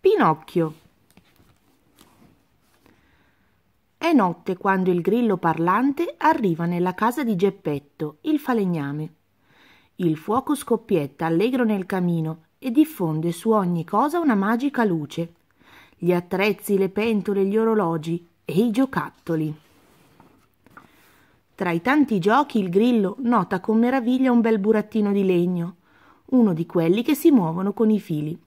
Pinocchio. È notte quando il grillo parlante arriva nella casa di Geppetto, il falegname. Il fuoco scoppietta allegro nel camino e diffonde su ogni cosa una magica luce. Gli attrezzi, le pentole, gli orologi e i giocattoli. Tra i tanti giochi il grillo nota con meraviglia un bel burattino di legno, uno di quelli che si muovono con i fili,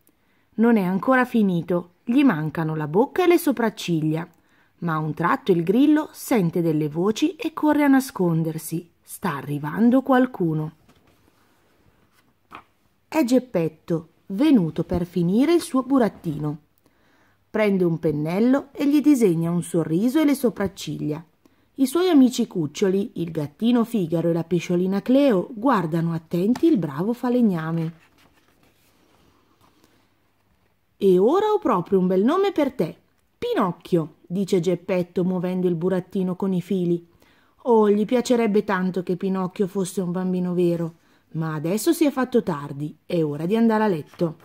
non è ancora finito, gli mancano la bocca e le sopracciglia. Ma a un tratto il grillo sente delle voci e corre a nascondersi. Sta arrivando qualcuno. È Geppetto, venuto per finire il suo burattino. Prende un pennello e gli disegna un sorriso e le sopracciglia. I suoi amici cuccioli, il gattino Figaro e la pesciolina Cleo, guardano attenti il bravo falegname. E ora ho proprio un bel nome per te. Pinocchio, dice Geppetto muovendo il burattino con i fili. Oh, gli piacerebbe tanto che Pinocchio fosse un bambino vero, ma adesso si è fatto tardi, è ora di andare a letto.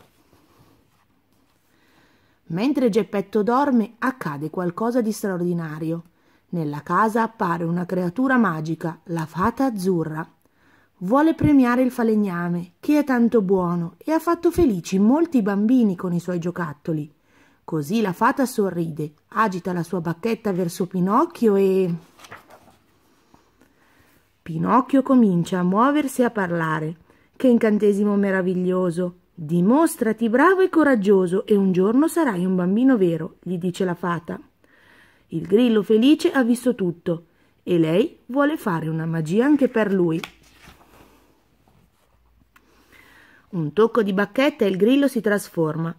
Mentre Geppetto dorme accade qualcosa di straordinario. Nella casa appare una creatura magica, la fata azzurra. Vuole premiare il falegname, che è tanto buono e ha fatto felici molti bambini con i suoi giocattoli. Così la fata sorride, agita la sua bacchetta verso Pinocchio e... Pinocchio comincia a muoversi e a parlare. Che incantesimo meraviglioso! Dimostrati bravo e coraggioso e un giorno sarai un bambino vero, gli dice la fata. Il grillo felice ha visto tutto e lei vuole fare una magia anche per lui. Un tocco di bacchetta e il grillo si trasforma.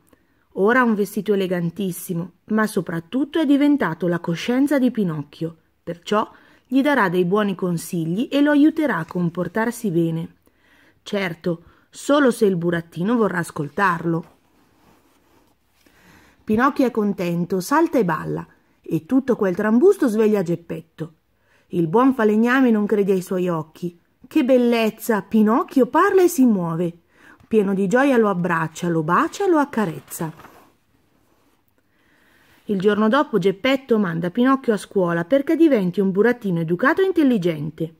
Ora ha un vestito elegantissimo, ma soprattutto è diventato la coscienza di Pinocchio, perciò gli darà dei buoni consigli e lo aiuterà a comportarsi bene. Certo, solo se il burattino vorrà ascoltarlo. Pinocchio è contento, salta e balla, e tutto quel trambusto sveglia Geppetto. Il buon falegname non crede ai suoi occhi. Che bellezza! Pinocchio parla e si muove pieno di gioia lo abbraccia, lo bacia, lo accarezza. Il giorno dopo Geppetto manda Pinocchio a scuola perché diventi un burattino educato e intelligente.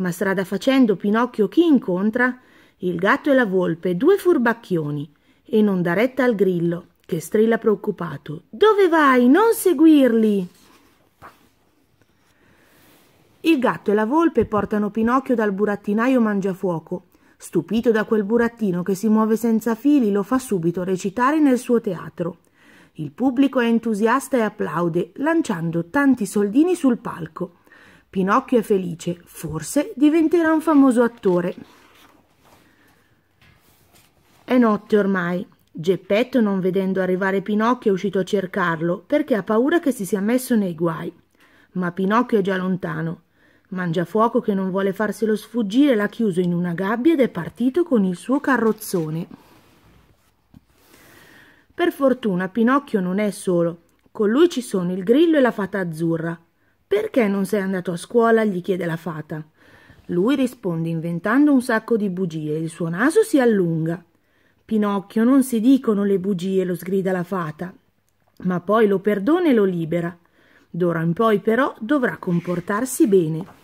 Ma strada facendo Pinocchio chi incontra? Il gatto e la volpe, due furbacchioni, e non dà retta al grillo, che strilla preoccupato. Dove vai? Non seguirli! Il gatto e la volpe portano Pinocchio dal burattinaio Mangiafuoco Stupito da quel burattino che si muove senza fili, lo fa subito recitare nel suo teatro. Il pubblico è entusiasta e applaude, lanciando tanti soldini sul palco. Pinocchio è felice, forse diventerà un famoso attore. È notte ormai. Geppetto, non vedendo arrivare Pinocchio, è uscito a cercarlo perché ha paura che si sia messo nei guai. Ma Pinocchio è già lontano. Mangiafuoco che non vuole farselo sfuggire l'ha chiuso in una gabbia ed è partito con il suo carrozzone. Per fortuna Pinocchio non è solo, con lui ci sono il grillo e la fata azzurra. Perché non sei andato a scuola? gli chiede la fata. Lui risponde inventando un sacco di bugie, il suo naso si allunga. Pinocchio non si dicono le bugie, lo sgrida la fata, ma poi lo perdona e lo libera. D'ora in poi però dovrà comportarsi bene.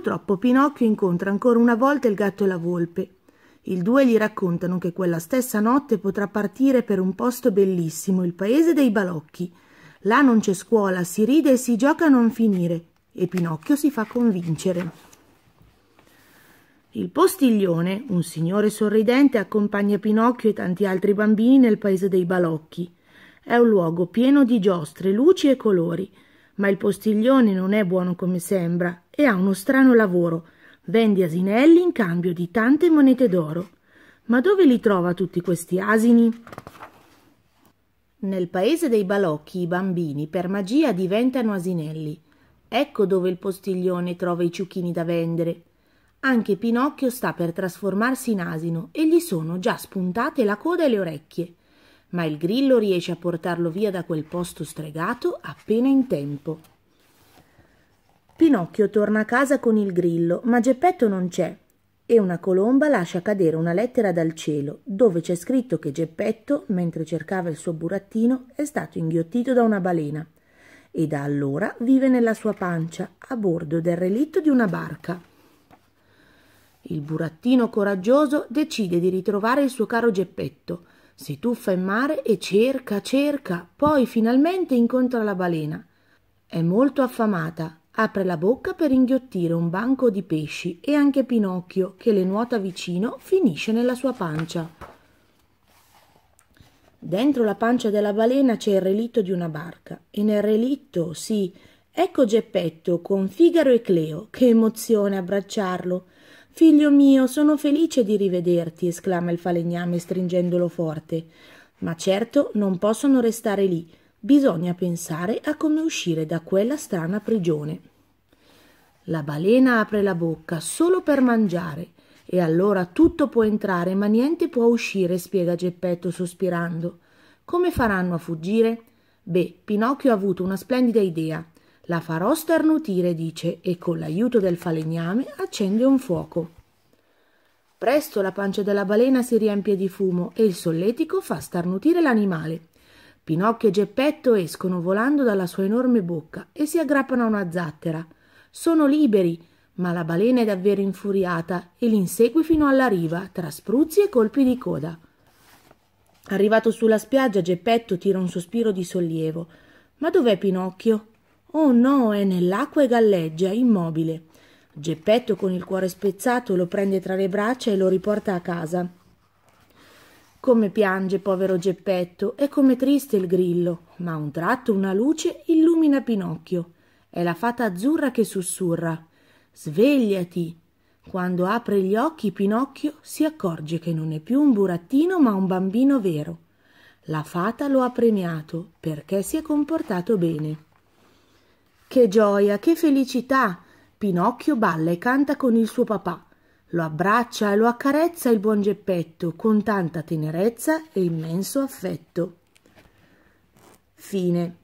Purtroppo Pinocchio incontra ancora una volta il gatto e la volpe. I due gli raccontano che quella stessa notte potrà partire per un posto bellissimo, il paese dei balocchi. Là non c'è scuola, si ride e si gioca a non finire, e Pinocchio si fa convincere. Il postiglione, un signore sorridente, accompagna Pinocchio e tanti altri bambini nel paese dei balocchi. È un luogo pieno di giostre, luci e colori ma il postiglione non è buono come sembra e ha uno strano lavoro. Vende asinelli in cambio di tante monete d'oro. Ma dove li trova tutti questi asini? Nel paese dei balocchi i bambini per magia diventano asinelli. Ecco dove il postiglione trova i ciuchini da vendere. Anche Pinocchio sta per trasformarsi in asino e gli sono già spuntate la coda e le orecchie ma il grillo riesce a portarlo via da quel posto stregato appena in tempo. Pinocchio torna a casa con il grillo, ma Geppetto non c'è e una colomba lascia cadere una lettera dal cielo, dove c'è scritto che Geppetto, mentre cercava il suo burattino, è stato inghiottito da una balena e da allora vive nella sua pancia, a bordo del relitto di una barca. Il burattino coraggioso decide di ritrovare il suo caro Geppetto, si tuffa in mare e cerca, cerca, poi finalmente incontra la balena. È molto affamata, apre la bocca per inghiottire un banco di pesci e anche Pinocchio, che le nuota vicino, finisce nella sua pancia. Dentro la pancia della balena c'è il relitto di una barca e nel relitto, sì, ecco Geppetto con Figaro e Cleo. Che emozione abbracciarlo! Figlio mio, sono felice di rivederti, esclama il falegname stringendolo forte. Ma certo non possono restare lì. Bisogna pensare a come uscire da quella strana prigione. La balena apre la bocca solo per mangiare, e allora tutto può entrare, ma niente può uscire, spiega Geppetto sospirando. Come faranno a fuggire? Beh, Pinocchio ha avuto una splendida idea. La farò starnutire, dice, e con l'aiuto del falegname accende un fuoco. Presto la pancia della balena si riempie di fumo e il solletico fa starnutire l'animale. Pinocchio e Geppetto escono volando dalla sua enorme bocca e si aggrappano a una zattera. Sono liberi, ma la balena è davvero infuriata e li insegue fino alla riva, tra spruzzi e colpi di coda. Arrivato sulla spiaggia, Geppetto tira un sospiro di sollievo. Ma dov'è Pinocchio? Oh no, è nell'acqua e galleggia, immobile. Geppetto, con il cuore spezzato, lo prende tra le braccia e lo riporta a casa. Come piange povero Geppetto e come triste il grillo, ma a un tratto una luce illumina Pinocchio. È la fata azzurra che sussurra Svegliati! Quando apre gli occhi Pinocchio si accorge che non è più un burattino ma un bambino vero. La fata lo ha premiato perché si è comportato bene. Che gioia, che felicità! Pinocchio balla e canta con il suo papà. Lo abbraccia e lo accarezza il buon Geppetto con tanta tenerezza e immenso affetto. Fine.